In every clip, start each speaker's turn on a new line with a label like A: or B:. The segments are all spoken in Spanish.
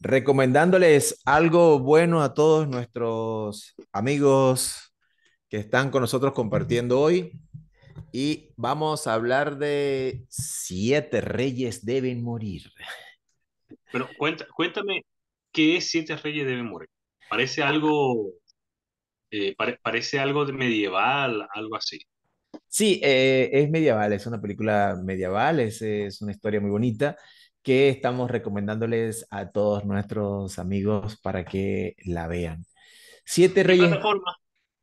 A: recomendándoles algo bueno a todos nuestros amigos que están con nosotros compartiendo hoy. Y vamos a hablar de siete reyes deben morir.
B: Pero cuéntame, ¿qué es siete reyes deben morir? Parece algo, eh, parece algo de medieval, algo así.
A: Sí, eh, es medieval, es una película medieval, es una historia muy bonita que estamos recomendándoles a todos nuestros amigos para que la vean. Siete Reyes.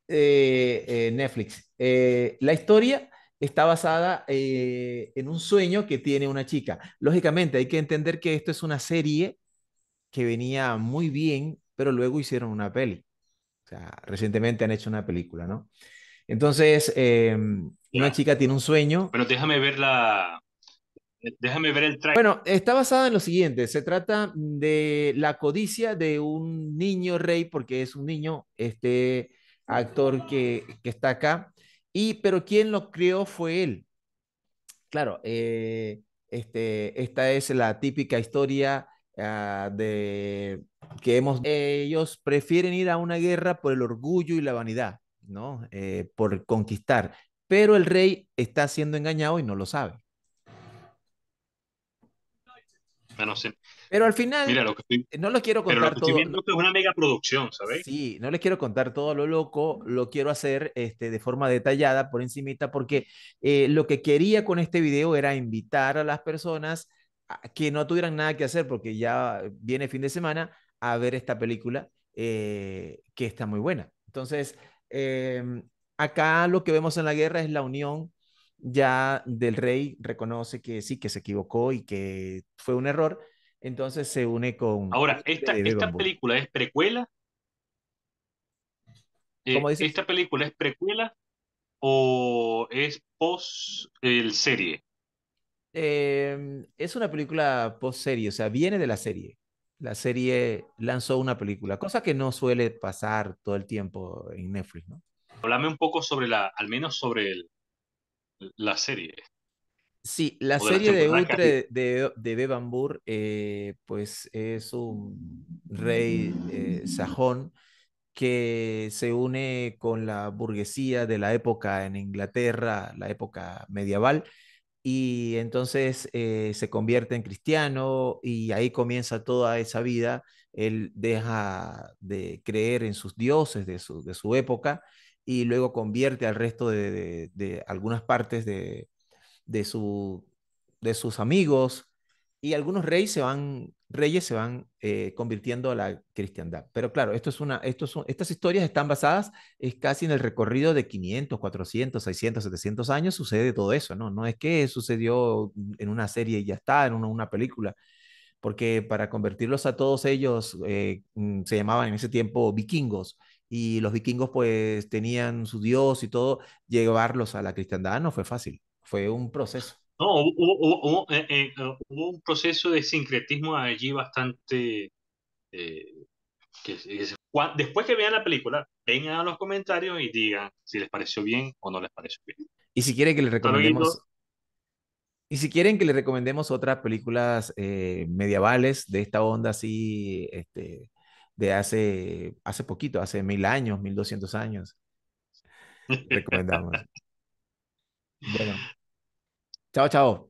A: Eh, eh, Netflix. Eh, la historia está basada en un sueño que tiene una chica. Lógicamente, hay que entender que esto es una serie que venía muy bien, pero luego hicieron una peli. O sea, recientemente han hecho una película, ¿no? Entonces, em, una chica tiene un sueño.
B: pero déjame ver la, eh, déjame ver el Bueno,
A: está basada en lo siguiente. Se trata de la codicia de un niño rey, porque es un niño, este actor que, está acá. Y, pero quien lo creó fue él. Claro, eh, este, esta es la típica historia ah, de que hemos... Ellos prefieren ir a una guerra por el orgullo y la vanidad, ¿no? Eh, por conquistar. Pero el rey está siendo engañado y no lo sabe. Pero al final,
B: no quiero contar una mega producción,
A: no les quiero contar todo lo loco, lo quiero hacer este, de forma detallada, por encimita, porque eh, lo que quería con este video era invitar a las personas que no tuvieran nada que hacer, porque ya viene fin de semana, a ver esta película, eh, que está muy buena. Entonces, em, acá lo que vemos en la guerra es la unión ya del rey reconoce que sí, que se equivocó y que fue un error, entonces se une con... Ahora,
B: ¿esta, esta película es precuela? Eh, ¿Esta película es precuela o es post el serie?
A: Em, es una película post serie, o sea, viene de la serie. La serie lanzó una película, cosa que no suele pasar todo el tiempo en Netflix, ¿no?
B: Háblame un poco sobre la, al menos sobre el, la serie.
A: Sí, la serie de, Utre de, de Bevan eh, pues es un rey eh, sajón que se une con la burguesía de la época en Inglaterra, la época medieval, y entonces eh, se convierte en cristiano y ahí comienza toda esa vida. Él deja de creer en sus dioses de su, de su época y luego convierte al resto de, algunas partes de, su, de sus amigos y algunos reyes se van, reyes se van eh, convirtiendo a la cristiandad. Pero claro, esto es una, esto son, estas historias están basadas es casi en el recorrido de 500, 400, 600, 700 años, sucede todo eso, ¿no? No es que sucedió en una serie y ya está, en una, película, porque para convertirlos a todos ellos eh, mm, se llamaban en ese tiempo vikingos y los vikingos pues tenían su dios y todo, llevarlos a la cristiandad no fue fácil, fue un proceso.
B: No, eh, eh, eh, hubo, un proceso de sincretismo allí bastante... después que vean la película, vengan a los comentarios y digan si les pareció bien o no les pareció bien.
A: Y si quieren que les recomendemos... Y si quieren que les recomendemos otras películas medievales de esta onda así, este, de hace, hace poquito, hace mil años, mil doscientos años. Recomendamos.
B: bueno. Chao, chao.